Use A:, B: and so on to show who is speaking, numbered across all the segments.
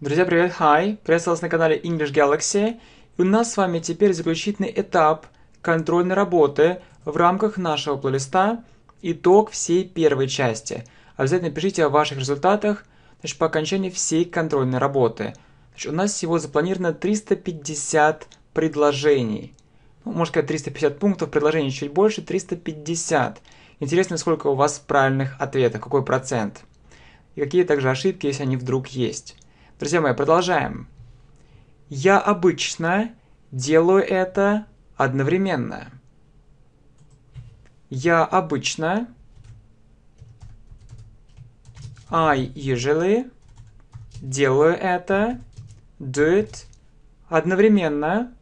A: Друзья, привет, хай! Приветствую вас на канале English Galaxy. И у нас с вами теперь заключительный этап контрольной работы в рамках нашего плейлиста «Итог всей первой части». Обязательно пишите о ваших результатах значит, по окончании всей контрольной работы. Значит, у нас всего запланировано 350 предложений. Ну, можно сказать 350 пунктов, предложений чуть больше, 350. Интересно, сколько у вас правильных ответов, какой процент. И какие также ошибки, если они вдруг есть. Друзья мои, продолжаем. Я обычно делаю это одновременно. Я обычно I usually делаю это do it одновременно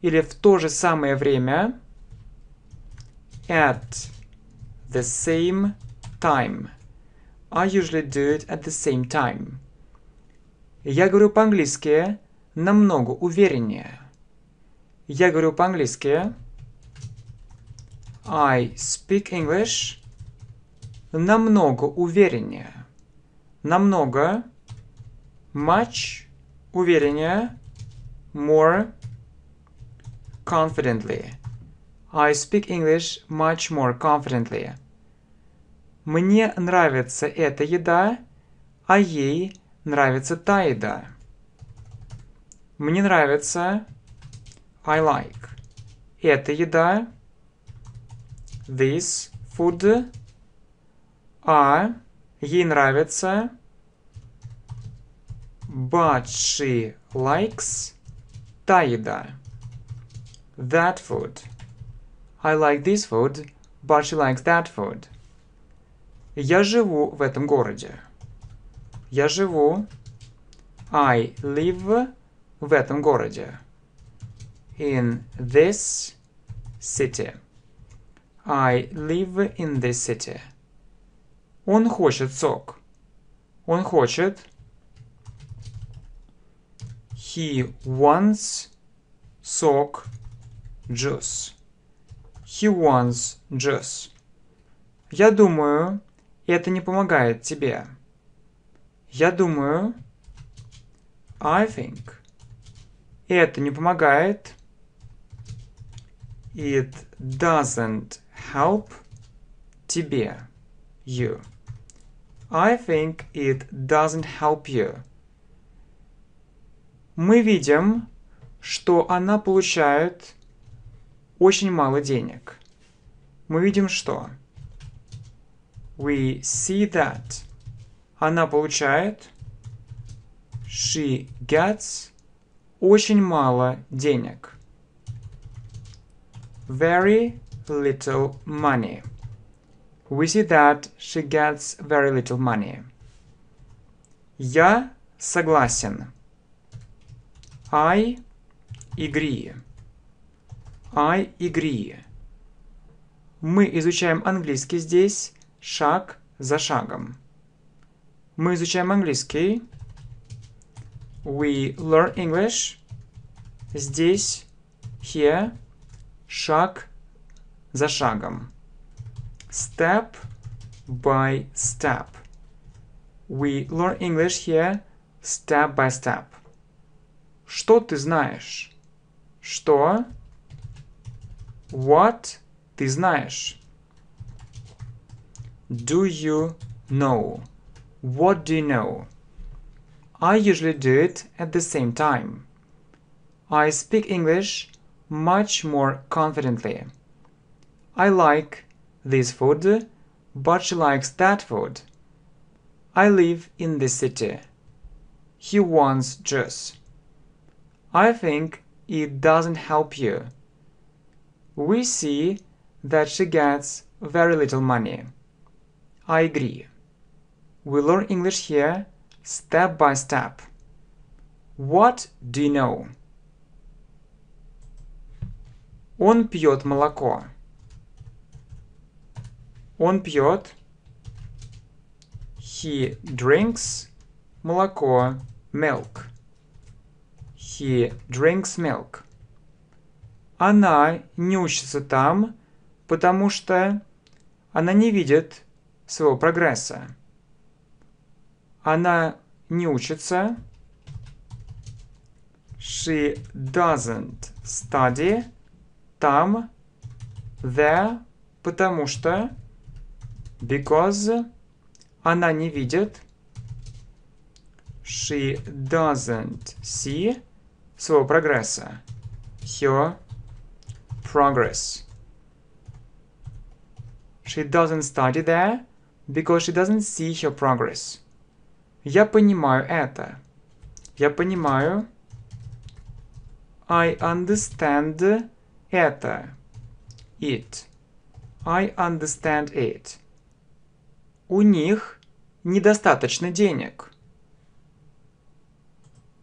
A: или в то же самое время at the same time. I usually do it at the same time. Я говорю по-английски намного увереннее. Я говорю по-английски. I speak English намного увереннее. Намного much увереннее more confidently. I speak English much more confidently. Мне нравится эта еда, а ей нравится та еда. Мне нравится I like. Эта еда. This food. А ей нравится. But she likes та еда. That food. I like this food, but she likes that food. Я живу в этом городе. Я живу. I live в этом городе. In this city. I live in this city. Он хочет сок. Он хочет. He wants сок juice. He wants juice. Я думаю, это не помогает тебе. Я думаю. I think. И это не помогает. It doesn't help тебе. You. I think it doesn't help you. Мы видим, что она получает очень мало денег. Мы видим что? We see that она получает she gets очень мало денег. Very little money. We see that she gets very little money. Я согласен. I agree. I agree. Мы изучаем английский здесь шаг за шагом. Мы изучаем английский. We learn English. Здесь, here, шаг за шагом. Step by step. We learn English here step by step. Что ты знаешь? Что? What ты знаешь? Do you know? what do you know? I usually do it at the same time. I speak English much more confidently. I like this food, but she likes that food. I live in this city. He wants juice. I think it doesn't help you. We see that she gets very little money. I agree. We learn English here step by step. What do you know? Он пьет молоко. Он пьет. He drinks молоко. Milk. He drinks milk. Она не учится там, потому что она не видит своего прогресса. Она не учится. She doesn't study. Там. There. Потому что. Because. Она не видит. She doesn't see своего прогресса. Her progress. She doesn't study there because she doesn't see her progress. Я понимаю это. Я понимаю. I understand это. It. I understand it. У них недостаточно денег.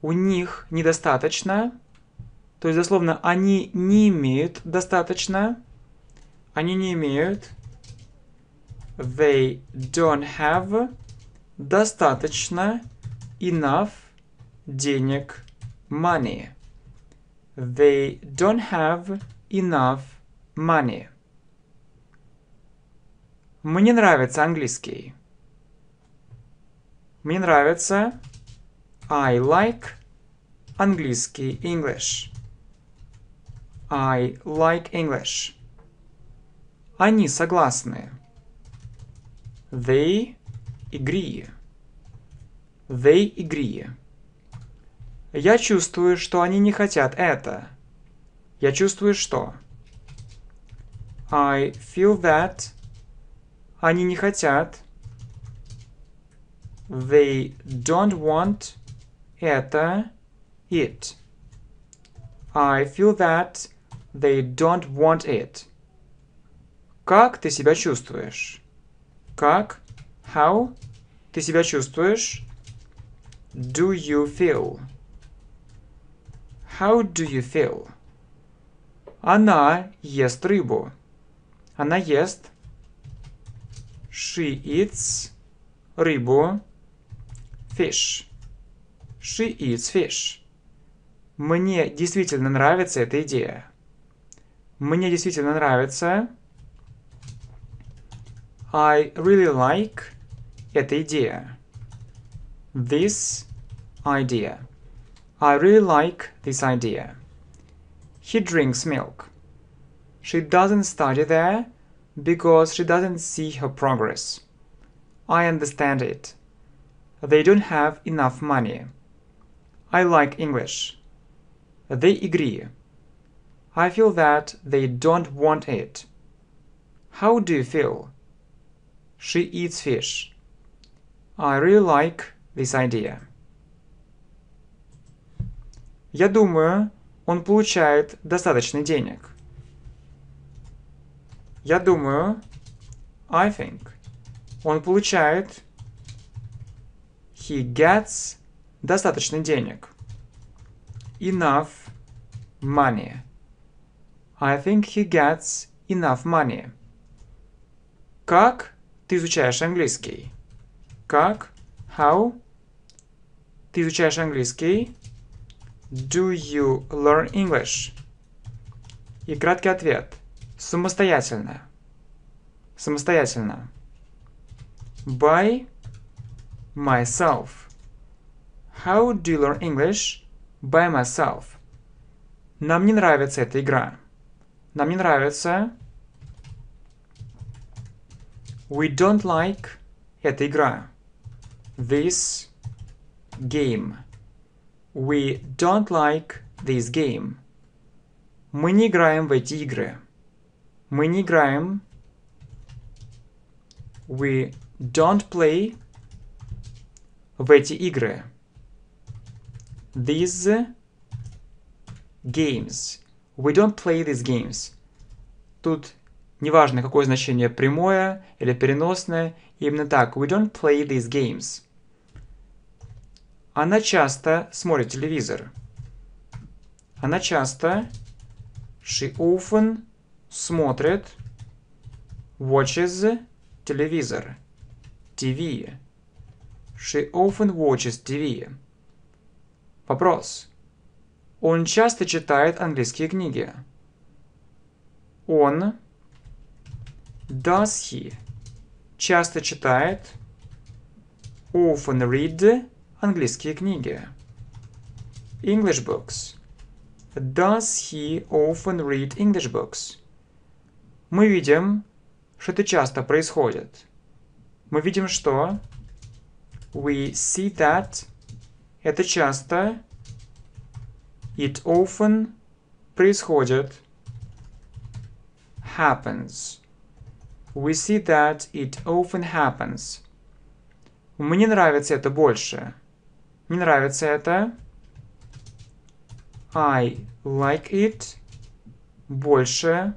A: У них недостаточно. То есть, дословно, они не имеют достаточно. Они не имеют. They don't have достаточно enough денег money. They don't have enough money. Мне нравится английский. Мне нравится I like английский English. I like English. Они согласны. They игрие. They игрие. Я чувствую, что они не хотят это. Я чувствую, что. I feel that. Они не хотят. They don't want. Это. It. I feel that. They don't want it. Как ты себя чувствуешь? Как How ты себя чувствуешь? Do you feel? How do you feel? Она ест рыбу. Она ест. She eats рыбу. Fish. She eats fish. Мне действительно нравится эта идея. Мне действительно нравится. I really like эта идея. This idea. I really like this idea. He drinks milk. She doesn't study there because she doesn't see her progress. I understand it. They don't have enough money. I like English. They agree. I feel that they don't want it. How do you feel? She eats fish. I really like this idea. Я думаю, он получает достаточно денег. Я думаю, I think, он получает, he gets достаточно денег. Enough money. I think he gets enough money. Как ты изучаешь английский? Как? How? Ты изучаешь английский? Do you learn English? И краткий ответ. Самостоятельно. Самостоятельно. By myself. How do you learn English? By myself. Нам не нравится эта игра. Нам не нравится. We don't like эта игра this game. We don't like this game. Мы не играем в эти игры. Мы не играем. We don't play в эти игры. These games. We don't play these games. Тут неважно, какое значение прямое или переносное, именно так. We don't play these games. Она часто смотрит телевизор. Она часто she often смотрит watches телевизор. TV. She often watches TV. Вопрос. Он часто читает английские книги. Он does he часто читает often read английские книги. English books. Does he often read English books? Мы видим, что это часто происходит. Мы видим, что we see that это часто it often происходит happens. We see that it often happens. Мне нравится это больше. Не нравится это. I like it. Больше.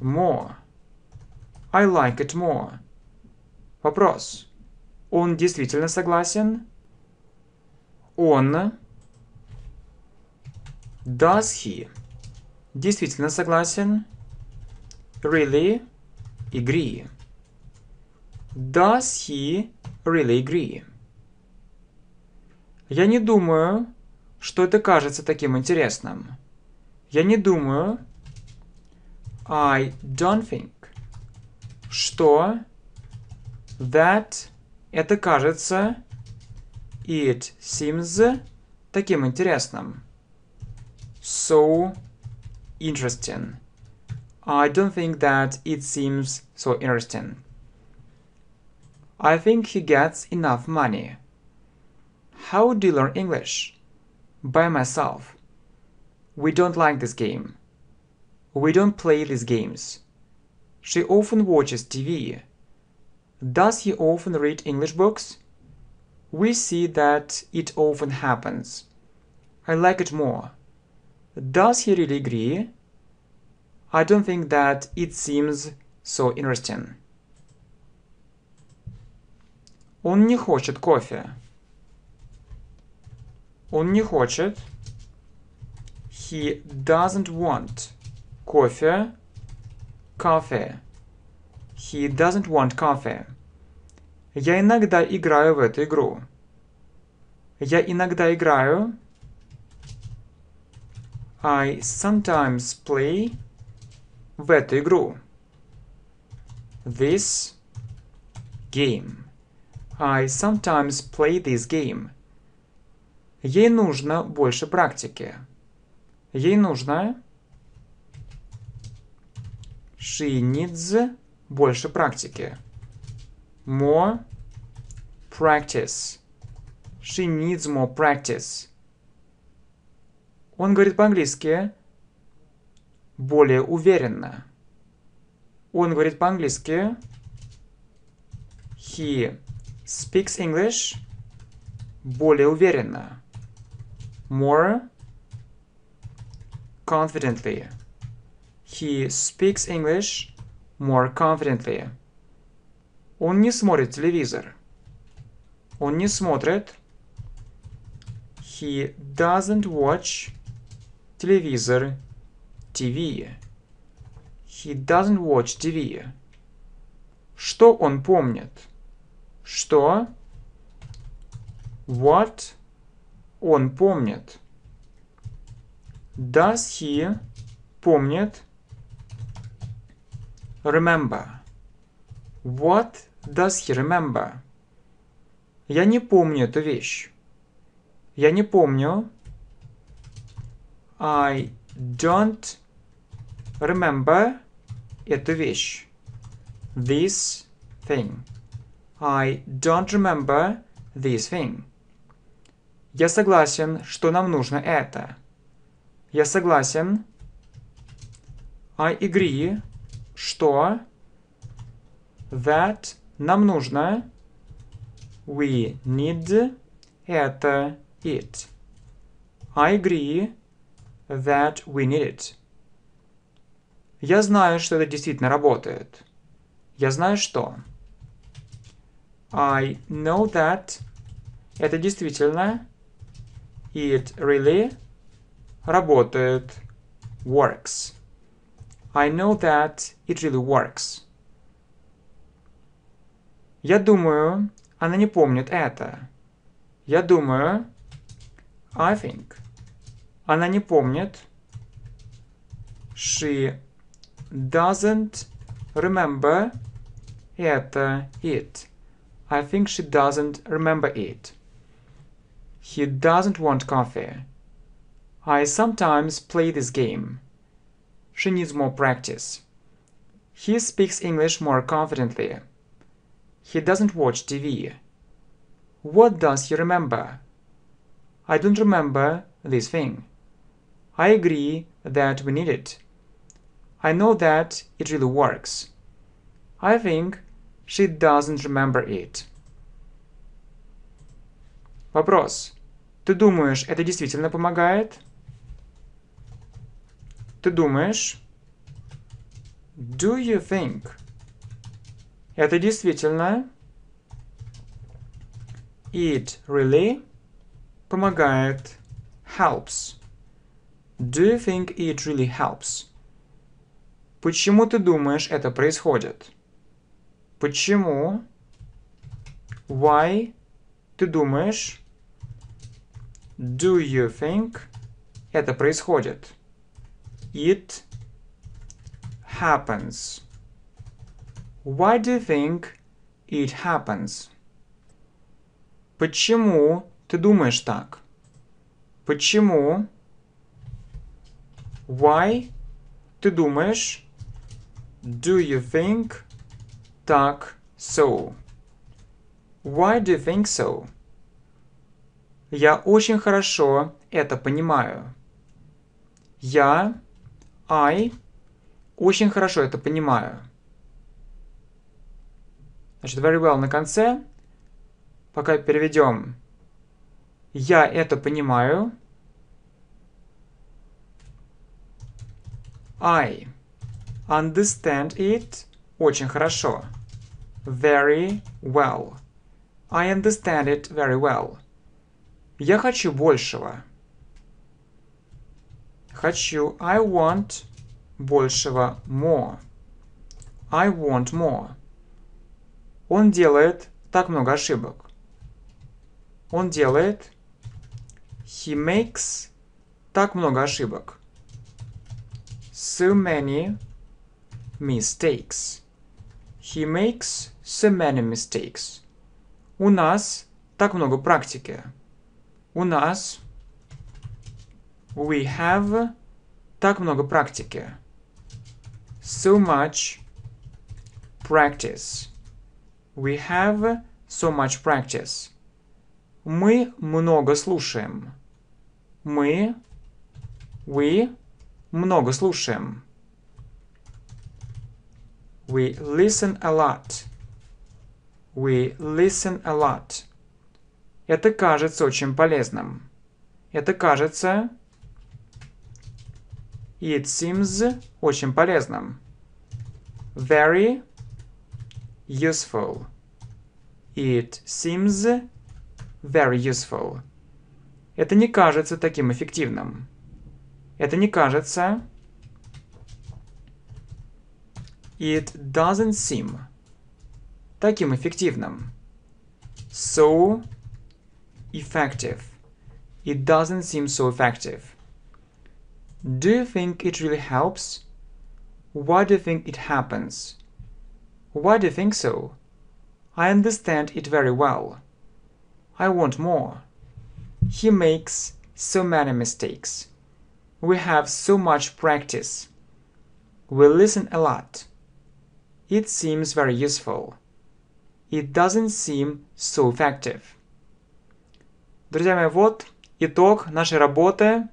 A: More. I like it more. Вопрос. Он действительно согласен? Он. Does he? Действительно согласен? Really? Agree. Does he really agree? Я не думаю, что это кажется таким интересным. Я не думаю, I don't think, что that это кажется it seems таким интересным. So interesting. I don't think that it seems so interesting. I think he gets enough money. How do you learn English? By myself. We don't like this game. We don't play these games. She often watches TV. Does he often read English books? We see that it often happens. I like it more. Does he really agree? I don't think that it seems so interesting. Он не хочет кофе. Он не хочет. He doesn't want coffee. Coffee. He doesn't want coffee. Я иногда играю в эту игру. Я иногда играю. I sometimes play в эту игру. This game. I sometimes play this game. Ей нужно больше практики. Ей нужно... She needs больше практики. More practice. She needs more practice. Он говорит по-английски более уверенно. Он говорит по-английски. He speaks English более уверенно. more confidently. He speaks English more confidently. Он не смотрит телевизор. Он не смотрит. He doesn't watch телевизор. TV. He doesn't watch TV. Что он помнит? Что? What Он помнит. Does he помнит? Remember. What does he remember? Я не помню эту вещь. Я не помню. I don't remember эту вещь. This thing. I don't remember this thing. Я согласен, что нам нужно это. Я согласен. I agree, что that нам нужно we need это it. I agree that we need it. Я знаю, что это действительно работает. Я знаю, что. I know that это действительно It really работает works. I know that it really works. Я думаю, она не помнит это. Я думаю, I think. Она не помнит. She doesn't remember это it. I think she doesn't remember it. He doesn't want coffee. I sometimes play this game. She needs more practice. He speaks English more confidently. He doesn't watch TV. What does he remember? I don't remember this thing. I agree that we need it. I know that it really works. I think she doesn't remember it. Вопрос. Ты думаешь, это действительно помогает? Ты думаешь? Do you think? Это действительно... It really помогает. Helps. Do you think it really helps? Почему ты думаешь, это происходит? Почему? Why? Ты думаешь? Do you think? Это происходит. It happens. Why do you think it happens? Почему ты думаешь так? Почему? Why? Ты думаешь? Do you think? Так, so. Why do you think so? Я очень хорошо это понимаю. Я, I, очень хорошо это понимаю. Значит, very well на конце. Пока переведем. Я это понимаю. I understand it очень хорошо. Very well. I understand it very well. Я хочу большего. Хочу. I want большего. More. I want more. Он делает так много ошибок. Он делает. He makes так много ошибок. So many mistakes. He makes so many mistakes. У нас так много практики у нас we have так много практики. So much practice. We have so much practice. Мы много слушаем. Мы, we, много слушаем. We listen a lot. We listen a lot. Это кажется очень полезным. Это кажется... It seems очень полезным. Very useful. It seems very useful. Это не кажется таким эффективным. Это не кажется... It doesn't seem таким эффективным. So effective. It doesn't seem so effective. Do you think it really helps? Why do you think it happens? Why do you think so? I understand it very well. I want more. He makes so many mistakes. We have so much practice. We listen a lot. It seems very useful. It doesn't seem so effective. Друзья мои, вот итог нашей работы,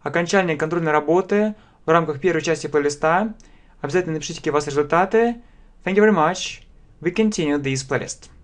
A: окончание контрольной работы в рамках первой части плейлиста. Обязательно напишите, какие у вас результаты. Thank you very much. We continue this playlist.